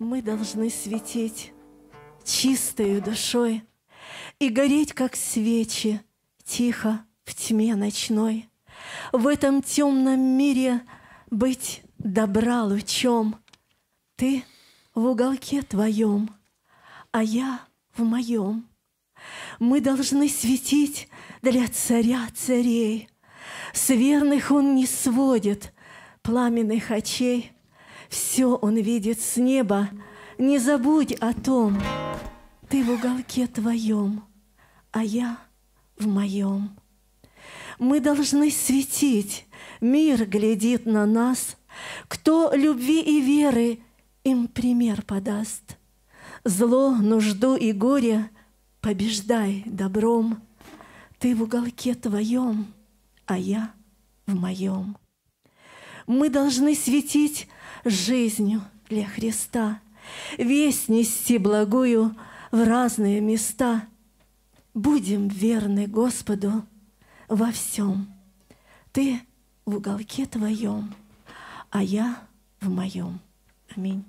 мы должны светить чистою душой и гореть, как свечи, тихо в тьме ночной. В этом темном мире быть добра лучом. Ты в уголке твоем, а я в моем. Мы должны светить для царя царей. С верных он не сводит пламенных очей — все он видит с неба. Не забудь о том, ты в уголке твоем, а я в моем. Мы должны светить, мир глядит на нас. Кто любви и веры им пример подаст. Зло, нужду и горе побеждай добром. Ты в уголке твоем, а я в моем. Мы должны светить жизнью для Христа, весь нести благую в разные места. Будем верны Господу во всем. Ты в уголке твоем, а я в моем. Аминь.